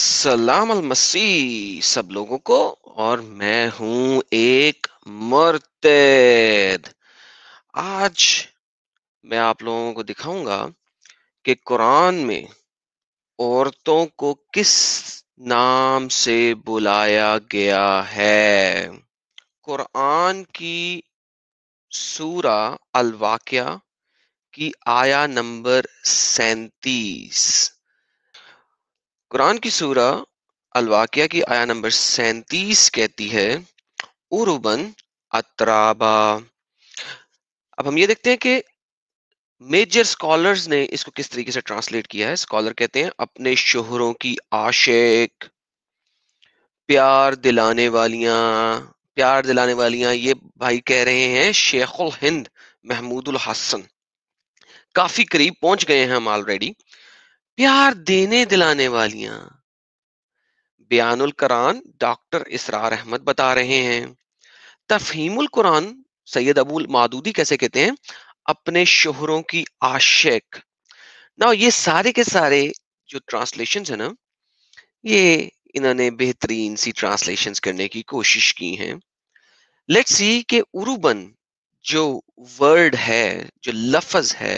सलाम अल मसीह सब लोगों को और मैं हूं एक मर्तेद आज मैं आप लोगों को दिखाऊंगा कि कुरान में औरतों को किस नाम से बुलाया गया है कुरान की सूरा अल की आया नंबर सैतीस कुरान की सूरा अलवाकिया की आया नंबर सैंतीस कहती है उरुबन अतराबा अब हम ये देखते हैं कि मेजर स्कॉलर्स ने इसको किस तरीके से ट्रांसलेट किया है स्कॉलर कहते हैं अपने शोहरों की आशेक प्यार दिलाने वालिया प्यार दिलाने वालियां ये भाई कह रहे हैं शेखुल हिंद महमूदुल हसन काफी करीब पहुंच गए हैं हम ऑलरेडी प्यार देने दिलाने वालियां बयानुल करान डॉक्टर इसरार अहमद बता रहे हैं तफहीमुल कुरान सैयद अबुल मादूदी कैसे कहते हैं अपने शोहरों की आशिक ना ये सारे के सारे जो ट्रांसलेशंस है ना ये इन्होंने बेहतरीन सी ट्रांसलेशंस करने की कोशिश की है लेट्स सी कि उरुबन जो वर्ड है जो लफज है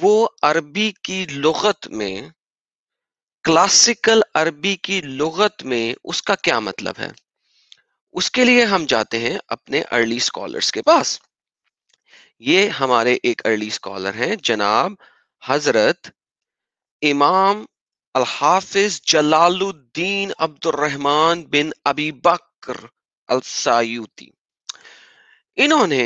वो अरबी की लुगत में क्लासिकल अरबी की लुगत में उसका क्या मतलब है उसके लिए हम जाते हैं अपने अर्ली स्कॉलर्स के पास ये हमारे एक अर्ली स्कॉलर हैं जनाब हजरत इमाम अल हाफिज जलालुद्दीन अब्दुलरहमान बिन अबी बकर अलसायूती इन्होंने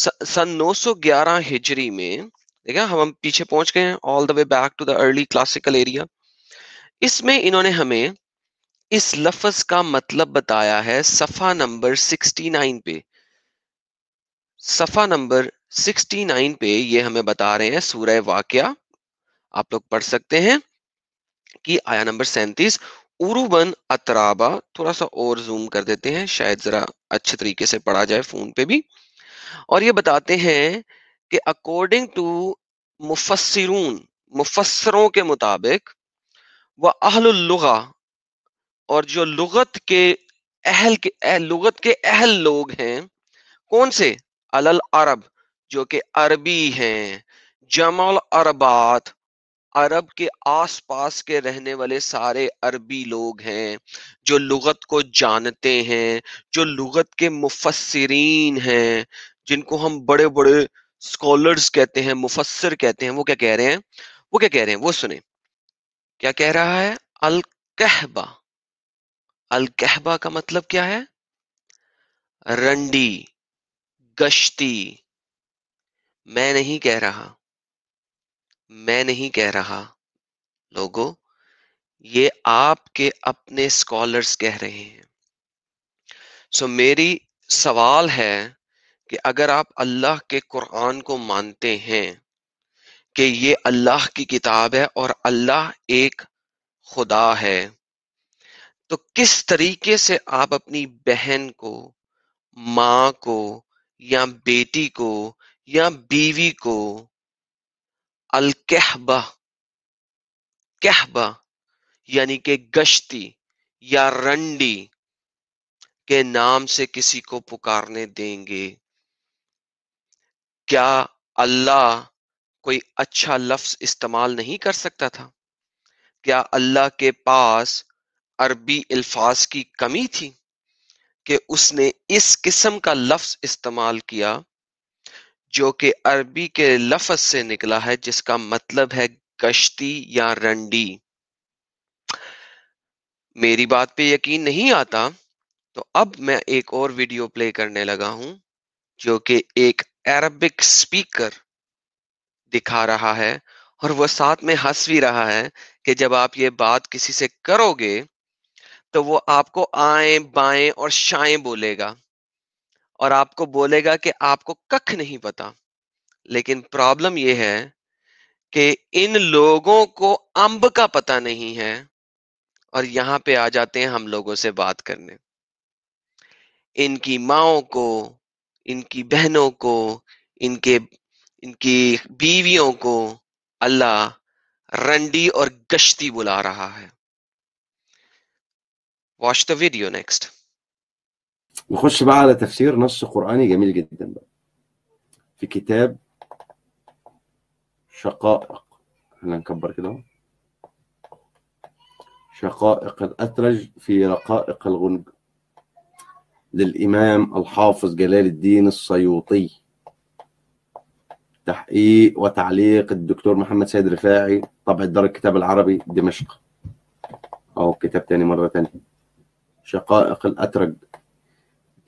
सन 911 हिजरी में देखा हम हम पीछे पहुंच गए हैं all the way back to the early classical area इसमें इन्होंने हमें इस लफज का मतलब बताया है सफा नंबर 69 पे सफा नंबर 69 पे ये हमें बता रहे हैं सूर्य वाक्य आप लोग पढ़ सकते हैं कि आया नंबर सैंतीस उरुबन अतराबा थोड़ा सा और जूम कर देते हैं शायद जरा अच्छे तरीके से पढ़ा जाए फोन पे भी और ये बताते हैं कि अकॉर्डिंग टू मुफसरून मुफसरों के मुताबिक वह अहलुल्लुगा और जो लुगत के अहल के अहल, लुगत के अहल लोग हैं कौन से अलल अरब जो कि अरबी हैं जमल अरबात अरब के आस पास के रहने वाले सारे अरबी लोग हैं जो लुगत को जानते हैं जो लुगत के मुफसरीन हैं जिनको हम बड़े बड़े स्कॉलर्स कहते हैं मुफस्सर कहते हैं वो क्या कह रहे हैं वो क्या कह रहे हैं वो सुने क्या कह रहा है अल अलकहबा अलकहबा का मतलब क्या है रंडी गश्ती मैं नहीं कह रहा मैं नहीं कह रहा लोगो ये आपके अपने स्कॉलर्स कह रहे हैं सो so, मेरी सवाल है कि अगर आप अल्लाह के कुरान को मानते हैं कि ये अल्लाह की किताब है और अल्लाह एक खुदा है तो किस तरीके से आप अपनी बहन को माँ को या बेटी को या बीवी को अलकहबा कहबा यानी के गश्ती या रंडी के नाम से किसी को पुकारने देंगे क्या अल्लाह कोई अच्छा लफ्ज इस्तेमाल नहीं कर सकता था क्या अल्लाह के पास अरबी अल्फाज की कमी थी कि उसने इस किस्म का लफ्ज इस्तेमाल किया जो कि अरबी के लफ्ज से निकला है जिसका मतलब है कश्ती या रंडी मेरी बात पे यकीन नहीं आता तो अब मैं एक और वीडियो प्ले करने लगा हूं जो कि एक अरबिक स्पीकर दिखा रहा है और वह साथ में हंस भी रहा है कि जब आप ये बात किसी से करोगे तो वो आपको आए बाएं और शाए बोलेगा और आपको बोलेगा कि आपको कख नहीं पता लेकिन प्रॉब्लम यह है कि इन लोगों को अंब का पता नहीं है और यहां पे आ जाते हैं हम लोगों से बात करने इनकी माओ को کو ان کے ان کی بیویوں کو اللہ رنڈی اور گشتی بلا رہا ہے watch the video next نخش بقى على تفسير نص قرآني جميل جدا بقى في كتاب شقائق احنا نكبر كده شقائق الأترج في رقائق الغنج للإمام الحافظ جلال الدين السيوطي تحقيق وتعليق الدكتور محمد سيد رفاعي طبعة دار الكتاب العربي دمشق أو كتاب تاني مرة تانية شقائق الأترج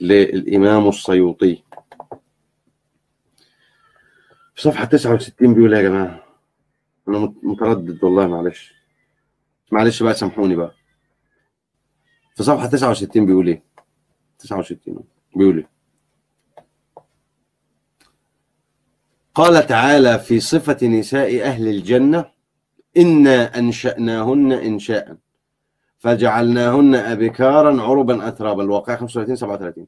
للإمام السيوطي في صفحة 69 بيقول إيه يا جماعة أنا متردد والله معلش معلش بقى سامحوني بقى في صفحة 69 بيقول إيه 69 بيقول ايه قال تعالى في صفة نساء أهل الجنة إنا أنشأناهن إنشاء فجعلناهن أبكارا عربا أترابا الواقع 35 37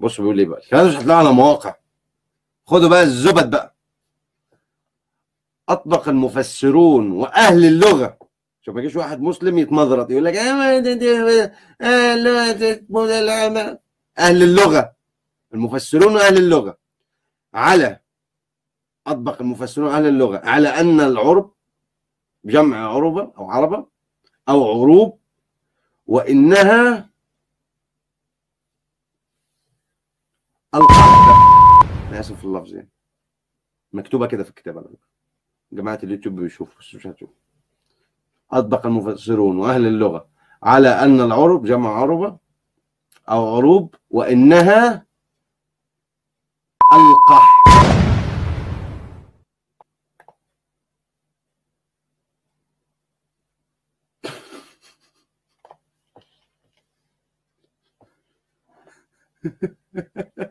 بص بيقول لي بقى الكلام مش هتلاقيه على مواقع خدوا بقى الزبد بقى أطبق المفسرون وأهل اللغة شوف ما يجيش واحد مسلم يتمضرط يقول لك إيه، آه، اهل اللغه المفسرون اهل اللغه على اطبق المفسرون اهل اللغه على ان العرب جمع عربه او عربه او عروب وانها انا اسف في اللفظ يعني مكتوبه كده في الكتاب جماعه اليوتيوب بيشوفوا مش هتشوفوا أطبق المفسرون وأهل اللغة على أن العرب جمع عربة أو عروب وإنها القح Ha ha ha.